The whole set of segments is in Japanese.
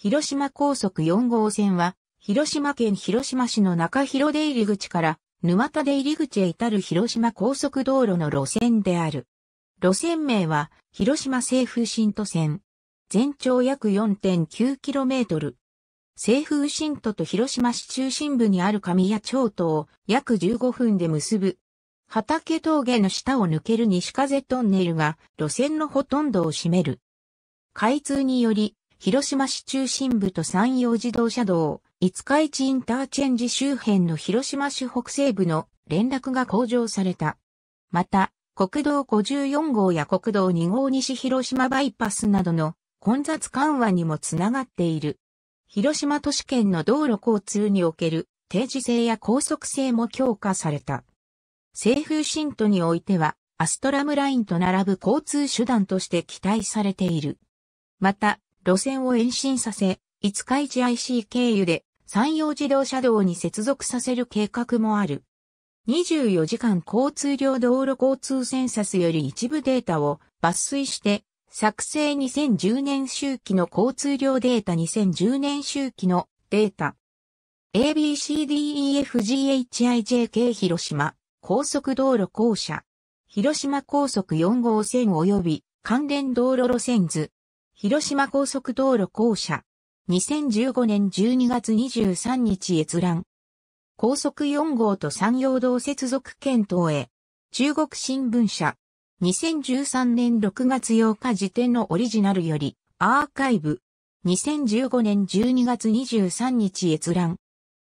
広島高速4号線は、広島県広島市の中広出入口から沼田出入口へ至る広島高速道路の路線である。路線名は、広島西風新都線。全長約 4.9km。西風新都と広島市中心部にある上谷町とを約15分で結ぶ。畑峠の下を抜ける西風トンネルが路線のほとんどを占める。開通により広島市中心部と山陽自動車道、五日市インターチェンジ周辺の広島市北西部の連絡が向上された。また、国道54号や国道2号西広島バイパスなどの混雑緩和にもつながっている。広島都市圏の道路交通における定時性や高速性も強化された。西風新都においては、アストラムラインと並ぶ交通手段として期待されている。また、路線を延伸させ、五日市 IC 経由で山陽自動車道に接続させる計画もある。24時間交通量道路交通センサスより一部データを抜粋して、作成2010年周期の交通量データ2010年周期のデータ。ABCDEFGHIJK 広島高速道路公社。広島高速4号線及び関連道路路線図。広島高速道路公社。2015年12月23日閲覧。高速4号と山陽道接続検討へ。中国新聞社。2013年6月8日時点のオリジナルより、アーカイブ。2015年12月23日閲覧。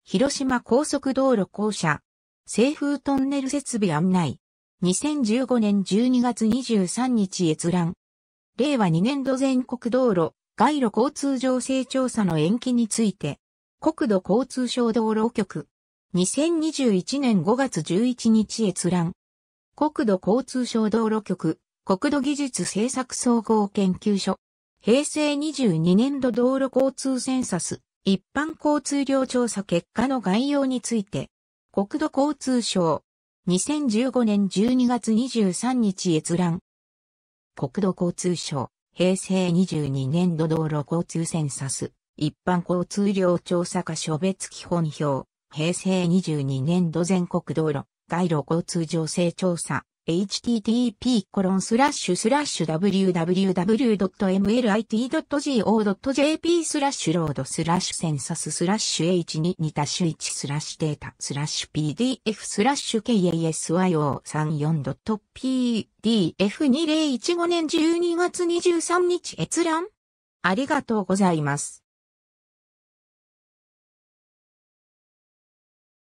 広島高速道路公社。西風トンネル設備案内。2015年12月23日閲覧。令和2年度全国道路、街路交通情勢調査の延期について、国土交通省道路局、2021年5月11日閲覧。国土交通省道路局、国土技術政策総合研究所。平成22年度道路交通センサス、一般交通量調査結果の概要について、国土交通省、2015年12月23日閲覧。国土交通省、平成22年度道路交通センサス、一般交通量調査課所別基本表、平成22年度全国道路、街路交通情勢調査、http://www.mlit.go.jp コロンススララッッシシュュスラッシュロードスラッシュセンサススラッシュ h 2 2たし1スラッシュデータスラッシュ pdf スラッシュ kasyo34.pdf2015 年12月23日閲覧ありがとうございます。